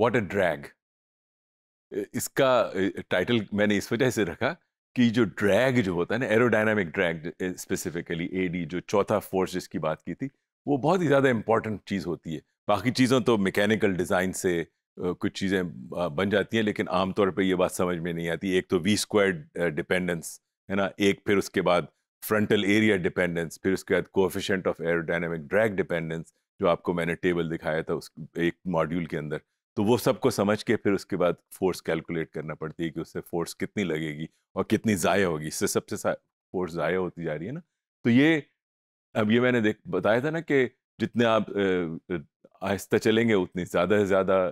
what a drag इसका title मैंने इस वजह से रखा कि जो ड्रैग जो होता है ना एरोडाइनमिक ड्रैग स्पेसिफिकली एडी जो चौथा फोर्स जिसकी बात की थी वो बहुत ही ज़्यादा इंपॉर्टेंट चीज़ होती है बाकी चीज़ों तो मैकेनिकल डिज़ाइन से कुछ चीज़ें बन जाती हैं लेकिन आमतौर पर यह बात समझ में नहीं आती एक तो वी स्क्वायर डिपेंडेंस है ना एक फिर उसके बाद फ्रंटल एरिया डिपेंडेंस फिर उसके बाद coefficient of aerodynamic drag dependence जो आपको मैंने टेबल दिखाया था उस एक मॉड्यूल के अंदर तो वो सबको समझ के फिर उसके बाद फोर्स कैलकुलेट करना पड़ती है कि उससे फोर्स कितनी लगेगी और कितनी ज़ाया होगी इससे सबसे फोर्स ज़ाया होती जा रही है ना तो ये अब ये मैंने देख बताया था ना कि जितने आप आहिस्ता चलेंगे उतनी ज़्यादा से ज़्यादा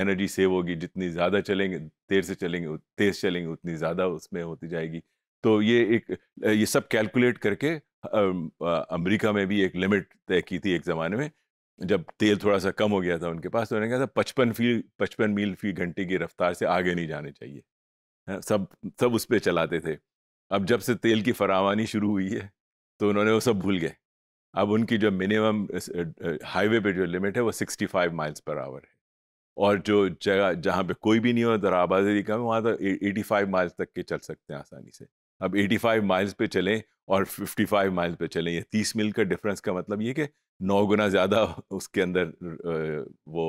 एनर्जी सेव होगी जितनी ज़्यादा चलेंगे देर से चलेंगे तेज़ चलेंगे उतनी ज़्यादा उसमें होती जाएगी तो ये एक ये सब कैलकुलेट करके अमेरिका में भी एक लिमिट तय की थी एक ज़माने में जब तेल थोड़ा सा कम हो गया था उनके पास तो उन्होंने कहा था पचपन फी पचपन मील फी घंटे की रफ्तार से आगे नहीं जाने चाहिए हाँ, सब सब उस पर चलाते थे अब जब से तेल की फरावानी शुरू हुई है तो उन्होंने वो सब भूल गए अब उनकी जो मिनिमम हाईवे पे जो लिमिट है वो 65 माइल्स पर आवर है और जो जगह जहाँ पे कोई भी नहीं हो दराबाद कम में वहाँ तो 85 माइल्स तक के चल सकते हैं आसानी से अब 85 माइल्स पे चलें और 55 माइल पे चलें ये 30 मील का डिफरेंस का मतलब ये कि नौ गुना ज़्यादा उसके अंदर वो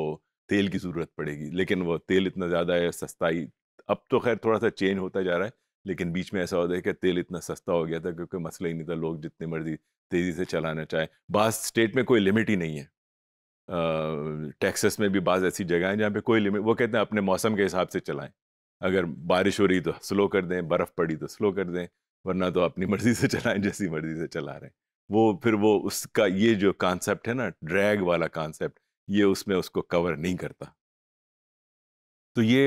तेल की ज़रूरत पड़ेगी लेकिन वो तेल इतना ज़्यादा है सस्ता ही अब तो खैर थोड़ा सा चेंज होता जा रहा है लेकिन बीच में ऐसा होता है कि तेल इतना सस्ता हो गया था क्योंकि मसला ही नहीं था लोग जितनी मर्जी तेज़ी से चलाना चाहें बाज़ स्टेट में कोई लिमिट ही नहीं है टैक्स में भी बाज़ ऐसी जगह हैं जहाँ पे कोई लिमिट वो कहते हैं अपने मौसम के हिसाब से चलाएं अगर बारिश हो रही तो स्लो कर दें बर्फ़ पड़ी तो स्लो कर दें वरना तो अपनी मर्जी से चलाएं जैसी मर्जी से चला रहे हैं वो फिर वो उसका ये जो कॉन्सेप्ट है ना ड्रैग वाला कॉन्सेप्ट ये उसमें उसको कवर नहीं करता तो ये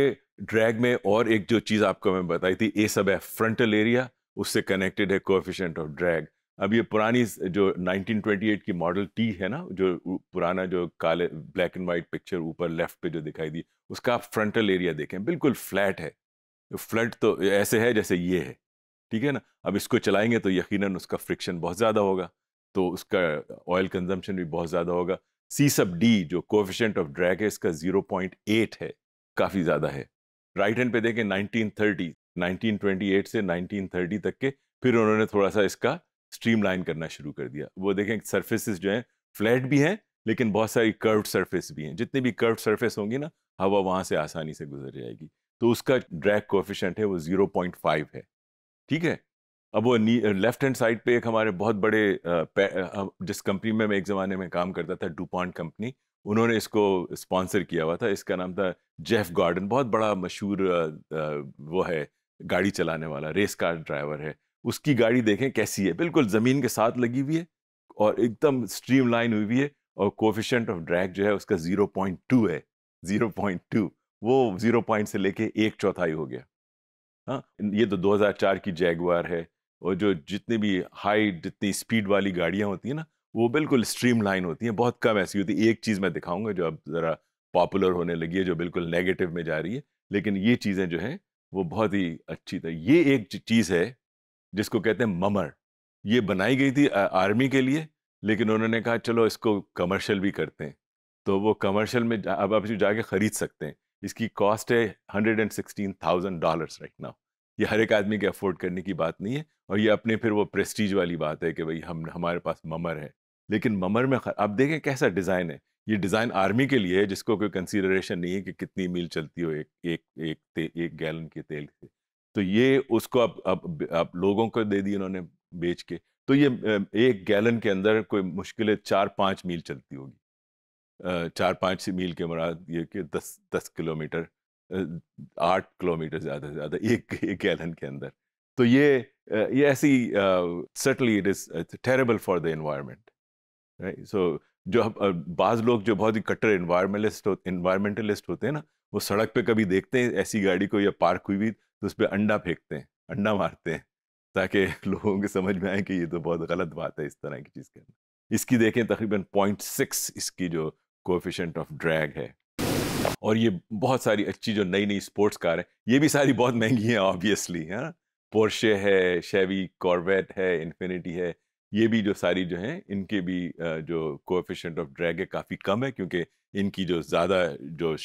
ड्रैग में और एक जो चीज़ आपको मैं बताई थी ए सब है फ्रंटल एरिया उससे कनेक्टेड है कोफिशेंट ऑफ ड्रैग अब ये पुरानी जो 1928 की मॉडल टी है ना जो पुराना जो काले ब्लैक एंड वाइट पिक्चर ऊपर लेफ्ट पे जो दिखाई दी उसका आप फ्रंटल एरिया देखें बिल्कुल फ्लैट है फ्लैट तो ऐसे है जैसे ये है ठीक है ना अब इसको चलाएंगे तो यकीनन उसका फ्रिक्शन बहुत ज़्यादा होगा तो उसका ऑयल कंजम्पशन भी बहुत ज़्यादा होगा सी सब डी जो कोफिशेंट ऑफ ड्रैग है इसका जीरो पॉइंट एट है काफ़ी ज़्यादा है राइट हैंड पे देखें nineteen nineteen thirty twenty eight से नाइनटीन थर्टी तक के फिर उन्होंने थोड़ा सा इसका स्ट्रीम लाइन करना शुरू कर दिया वो देखें सर्फेसिस जो हैं फ्लैट भी हैं लेकिन बहुत सारी कर्व सर्फेस भी हैं जितनी भी कर्व सर्फेस होंगी ना हवा वहाँ से आसानी से गुजर जाएगी तो उसका ड्रैग कोफिशेंट है वो जीरो है ठीक है अब वो लेफ्ट हैंड साइड पे एक हमारे बहुत बड़े जिस कंपनी में मैं एक ज़माने में काम करता था डूपॉन्ट कंपनी उन्होंने इसको स्पॉन्सर किया हुआ था इसका नाम था जेफ गार्डन बहुत बड़ा मशहूर वो है गाड़ी चलाने वाला रेस कार ड्राइवर है उसकी गाड़ी देखें कैसी है बिल्कुल ज़मीन के साथ लगी हुई है और एकदम स्ट्रीम लाइन हुई हुई है और कोफिशेंट ऑफ ड्रैग जो है उसका ज़ीरो पॉइंट टू है ज़ीरो पॉइंट टू वो ज़ीरो पॉइंट से लेके एक चौथाई हो गया हाँ ये तो 2004 की जैगवार है और जो जितनी भी हाई जितनी स्पीड वाली गाड़ियाँ होती हैं ना वो बिल्कुल स्ट्रीम लाइन होती हैं बहुत कम ऐसी होती है एक चीज़ मैं दिखाऊंगा जो अब ज़रा पॉपुलर होने लगी है जो बिल्कुल नेगेटिव में जा रही है लेकिन ये चीज़ें जो हैं वो बहुत ही अच्छी था ये एक चीज़ है जिसको कहते हैं ममर ये बनाई गई थी आर्मी के लिए लेकिन उन्होंने कहा चलो इसको कमर्शियल भी करते हैं तो वो कमर्शियल में अब आप जाके ख़रीद सकते हैं इसकी कॉस्ट है hundred and sixteen thousand dollars right now ये हर एक आदमी के अफोर्ड करने की बात नहीं है और ये अपने फिर वो प्रेस्टीज वाली बात है कि भाई हम हमारे पास ममर है लेकिन ममर में आप देखें कैसा डिज़ाइन है ये डिज़ाइन आर्मी के लिए है जिसको कोई कंसीडरेशन नहीं है कि कितनी मील चलती हो एक एक एक ते, एक गैलन के तेल से तो ये उसको अब अब अब लोगों को दे दी उन्होंने बेच के तो ये एक गैलन के अंदर कोई मुश्किल चार पाँच मील चलती होगी चार पाँच मील के मुराद ये कि दस दस किलोमीटर आठ किलोमीटर ज़्यादा से ज़्यादा एक एक गैलन के अंदर तो ये ये ऐसी subtly it is terrible for the environment right so जो बाज़ लोग जो बहुत ही कट्टर इन्वायरमेंटलिस्ट हो इन्वायरमेंटलिस्ट होते हैं ना वो सड़क पे कभी देखते हैं ऐसी गाड़ी को या पार्क हुई भी तो उस पर अंडा फेंकते हैं अंडा मारते हैं ताकि लोगों के समझ में आए कि ये तो बहुत गलत बात है इस तरह की चीज़ के अंदर इसकी देखें तकरीबन पॉइंट सिक्स इसकी जो कोफिशेंट ऑफ ड्रैग है और ये बहुत सारी अच्छी जो नई नई स्पोर्ट्स कार है ये भी सारी बहुत महंगी हैं ऑब्वियसली है ना पोर्शे है शेवी कॉर्वेट है इन्फिनिटी है ये भी जो सारी जो हैं इनके भी जो कोफिशेंट ऑफ ड्रैग है काफ़ी कम है क्योंकि इनकी जो ज़्यादा जो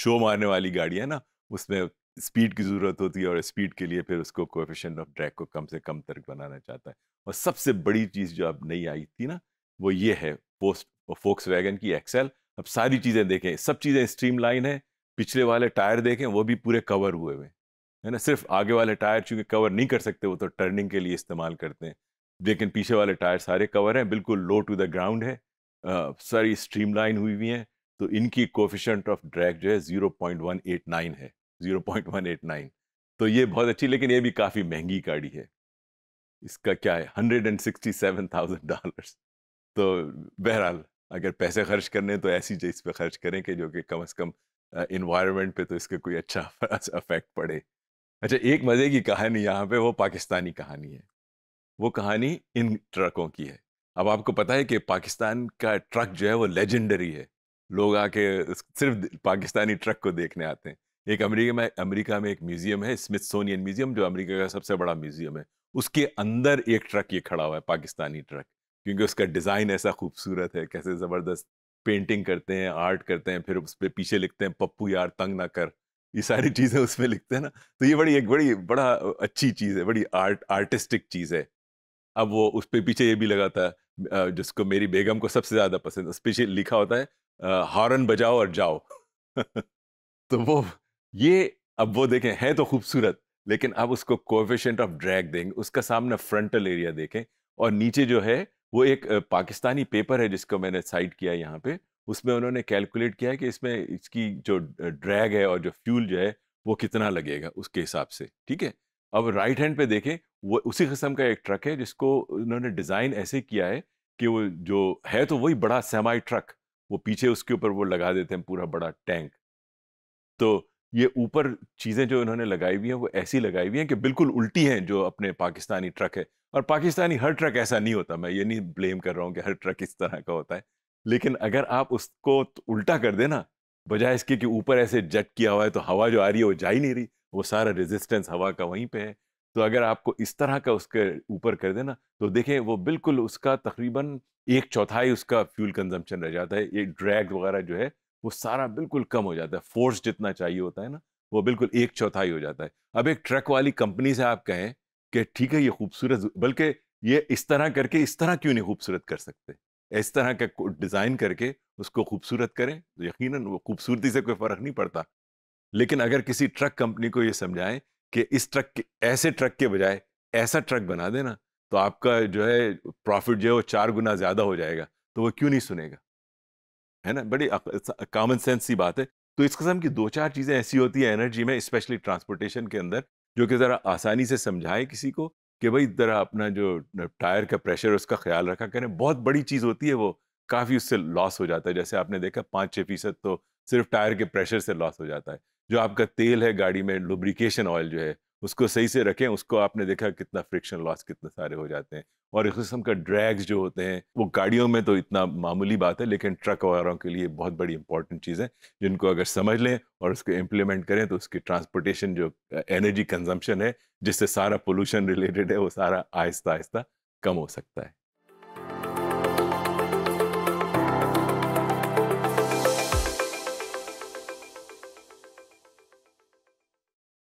शो मारने वाली गाड़ी है ना उसमें स्पीड की ज़रूरत होती है और स्पीड के लिए फिर उसको कोफिशेंट ऑफ ड्रैग को कम से कम तर्क बनाना चाहता है और सबसे बड़ी चीज़ जो अब नई आई थी ना वो ये है पोस्ट फोक्स वैगन की एक्सेल अब सारी चीज़ें देखें सब चीज़ें स्ट्रीम लाइन है पिछले वाले टायर देखें वो भी पूरे कवर हुए हुए है ना सिर्फ आगे वाले टायर चूँकि कवर नहीं कर सकते वो तो टर्निंग के लिए इस्तेमाल करते हैं लेकिन पीछे वाले टायर सारे कवर हैं बिल्कुल लो टू द ग्राउंड है आ, सारी लाइन हुई हुई हैं तो इनकी कोफिशेंट ऑफ ड्रैग जो है नाइन है नाइन तो ये बहुत अच्छी लेकिन ये भी काफ़ी महंगी गाड़ी है इसका क्या है hundred and sixty seven thousand dollar तो बहरहाल अगर पैसे खर्च करने तो ऐसी चीज़ पे खर्च करें कि जो कि कम से कम इन्वायरमेंट पे तो इसका कोई अच्छा अफेक्ट पड़े अच्छा एक मज़े की कहानी यहाँ पे वो पाकिस्तानी कहानी है वो कहानी इन ट्रकों की है अब आपको पता है कि पाकिस्तान का ट्रक जो है वो लेजेंडरी है लोग आके सिर्फ पाकिस्तानी ट्रक को देखने आते हैं एक अमेरिका में अमेरिका में एक म्यूज़ियम है स्मिथसोनियन म्यूज़ियम जो अमेरिका का सबसे बड़ा म्यूज़ियम है उसके अंदर एक ट्रक ये खड़ा हुआ है पाकिस्तानी ट्रक क्योंकि उसका डिज़ाइन ऐसा खूबसूरत है कैसे ज़बरदस्त पेंटिंग करते हैं आर्ट करते हैं फिर उस पर पीछे लिखते हैं पप्पू यार तंग ना कर ये सारी चीज़ें उसमें लिखते हैं ना तो ये बड़ी एक बड़ी बड़ा अच्छी चीज़ है बड़ी आर्ट आर्टिस्टिक चीज़ है अब वो उस पर पीछे ये भी लगाता है जिसको मेरी बेगम को सबसे ज़्यादा पसंद उस पीछे लिखा होता है हॉर्न बजाओ और जाओ तो वो ये अब वो देखें है तो खूबसूरत लेकिन अब उसको कोफिशेंट ऑफ ड्रैग देंगे उसका सामने फ्रंटल एरिया देखें और नीचे जो है वो एक पाकिस्तानी पेपर है जिसको मैंने साइट किया यहाँ पे उसमें उन्होंने कैलकुलेट किया है कि इसमें इसकी जो ड्रैग है और जो फ्यूल जो है वो कितना लगेगा उसके हिसाब से ठीक है अब राइट हैंड पे देखें वो उसी किस्म का एक ट्रक है जिसको उन्होंने डिज़ाइन ऐसे किया है कि वो जो है तो वही बड़ा सेमाई ट्रक वो पीछे उसके ऊपर वो लगा देते हैं पूरा बड़ा टैंक तो ये ऊपर चीज़ें जो इन्होंने लगाई हुई हैं वो ऐसी लगाई हुई हैं कि बिल्कुल उल्टी हैं जो अपने पाकिस्तानी ट्रक है और पाकिस्तानी हर ट्रक ऐसा नहीं होता मैं ये नहीं ब्लेम कर रहा हूँ कि हर ट्रक इस तरह का होता है लेकिन अगर आप उसको तो उल्टा कर देना बजाय इसके कि ऊपर ऐसे जट किया हुआ है तो हवा जो आ रही है वो जा ही नहीं रही वो सारा रेजिस्टेंस हवा का वहीं पे है तो अगर आपको इस तरह का उसके ऊपर कर देना तो देखें वो बिल्कुल उसका तकरीबन एक चौथाई उसका फ्यूल कंजम्पशन रह जाता है एक ड्रैग वगैरह जो है वो सारा बिल्कुल कम हो जाता है फोर्स जितना चाहिए होता है ना वो बिल्कुल एक चौथाई हो जाता है अब एक ट्रक वाली कंपनी से आप कहें कि ठीक है ये खूबसूरत बल्कि ये इस तरह करके इस तरह क्यों नहीं खूबसूरत कर सकते इस तरह का डिज़ाइन करके उसको खूबसूरत करें तो यकीन वो खूबसूरती से कोई फ़र्क नहीं पड़ता लेकिन अगर किसी ट्रक कंपनी को ये समझाएं कि इस ट्रक के ऐसे ट्रक के बजाय ऐसा ट्रक बना देना तो आपका जो है प्रॉफिट जो है वो चार गुना ज़्यादा हो जाएगा तो वो क्यों नहीं सुनेगा है ना बड़ी कॉमन सेंस सी बात है तो इस किस्म की दो चार चीज़ें ऐसी होती हैं एनर्जी में स्पेशली ट्रांसपोर्टेशन के अंदर जो कि ज़रा आसानी से समझाए किसी को कि भाई ज़रा अपना जो टायर का प्रेशर उसका ख्याल रखा करें बहुत बड़ी चीज़ होती है वो काफ़ी उससे लॉस हो जाता है जैसे आपने देखा पाँच छः फीसद तो सिर्फ टायर के प्रेशर से लॉस हो जाता है जो आपका तेल है गाड़ी में लुब्रिकेशन ऑयल जो है उसको सही से रखें उसको आपने देखा कितना फ्रिक्शन लॉस कितने सारे हो जाते हैं और इस किस्म का ड्रैग्स जो होते हैं वो गाड़ियों में तो इतना मामूली बात है लेकिन ट्रक वगैरह के लिए बहुत बड़ी इंपॉर्टेंट चीज़ है जिनको अगर समझ लें और उसको इम्प्लीमेंट करें तो उसकी ट्रांसपोर्टेशन जो एनर्जी कंजम्पशन है जिससे सारा पोल्यूशन रिलेटेड है वो सारा आहिस्ता आहिस्ता कम हो सकता है